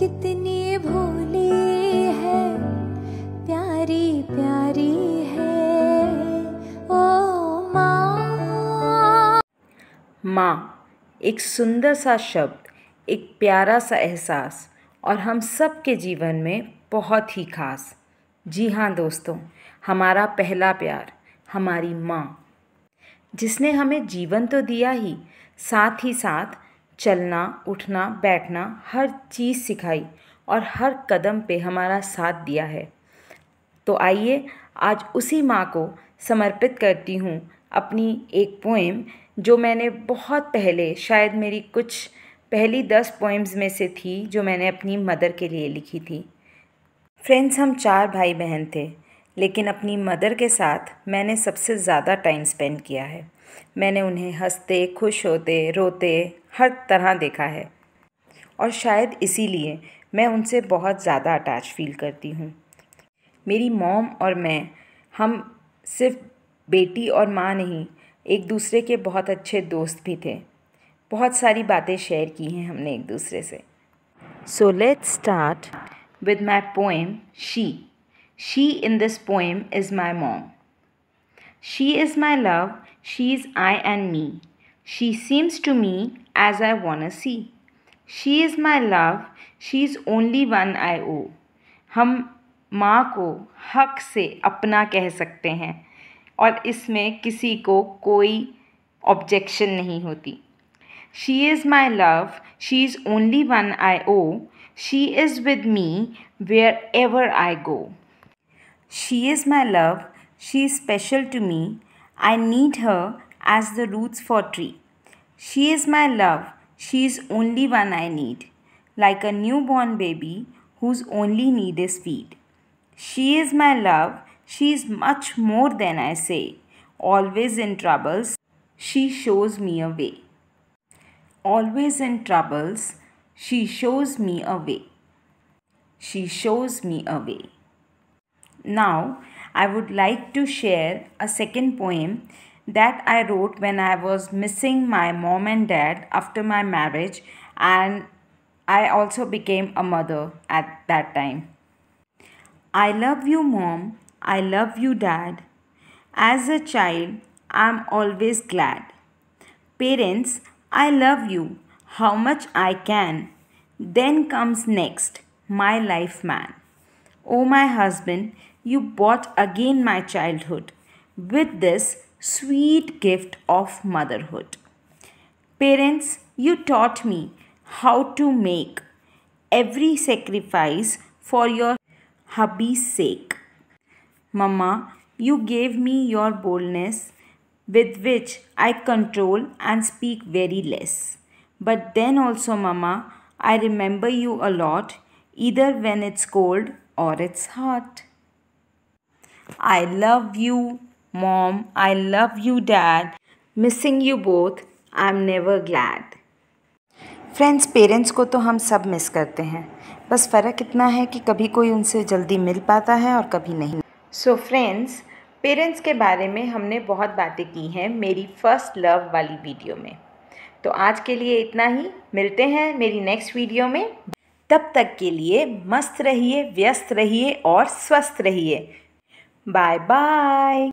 कितनी भोली है प्यारी प्यारी है ओ माँ माँ एक सुंदर सा शब्द एक प्यारा सा एहसास और हम सब के जीवन में बहुत ही खास जी हाँ दोस्तों हमारा पहला प्यार हमारी माँ जिसने हमें जीवन तो दिया ही साथ ही साथ चलना उठना बैठना हर चीज़ सिखाई और हर कदम पे हमारा साथ दिया है तो आइए आज उसी माँ को समर्पित करती हूँ अपनी एक पोएम जो मैंने बहुत पहले शायद मेरी कुछ पहली दस पोएम्स में से थी जो मैंने अपनी मदर के लिए लिखी थी फ्रेंड्स हम चार भाई बहन थे लेकिन अपनी मदर के साथ मैंने सबसे ज़्यादा टाइम स्पेंड किया है मैंने उन्हें हंसते खुश होते रोते हर तरह देखा है और शायद इसीलिए मैं उनसे बहुत ज़्यादा अटैच फील करती हूँ मेरी मॉम और मैं हम सिर्फ बेटी और माँ नहीं एक दूसरे के बहुत अच्छे दोस्त भी थे बहुत सारी बातें शेयर की हैं हमने एक दूसरे से so let's start with my poem she She in this poem is my mom. She is my love, she is I and me. She seems to me as I wanna see. She is my love, she is only one I owe. hum माँ को हक से अपना कह सकते हैं और इसमें किसी को कोई ऑब्जेक्शन नहीं होती she is my love she is only one I oh she is with me wherever I go She is my love. She is special to me. I need her as the roots for tree. She is my love. She is only one I need. Like a newborn baby whose only need is feed. She is my love. She is much more than I say. Always in troubles, she shows me a way. Always in troubles, she shows me a way. She shows me a way. Now, I would like to share a second poem that I wrote when I was missing my mom and dad after my marriage, and I also became a mother at that time. I love you, mom. I love you, dad. As a child, I'm always glad. Parents, I love you. How much I can. Then comes next, my life man. Oh, my husband, you bought again my childhood with this sweet gift of motherhood. Parents, you taught me how to make every sacrifice for your hubby's sake. Mama, you gave me your boldness with which I control and speak very less. But then also, Mama, I remember you a lot, either when it's cold or it's hot. I love you, mom. I love you, dad. Missing you both. I'm never glad. Friends parents को तो हम सब miss करते हैं बस फ़र्क इतना है कि कभी कोई उनसे जल्दी मिल पाता है और कभी नहीं सो फ्रेंड्स पेरेंट्स के बारे में हमने बहुत बातें की हैं मेरी फ़र्स्ट लव वाली वीडियो में तो आज के लिए इतना ही मिलते हैं मेरी नेक्स्ट वीडियो में तब तक के लिए मस्त रहिए व्यस्त रहिए और स्वस्थ रहिए Bye bye.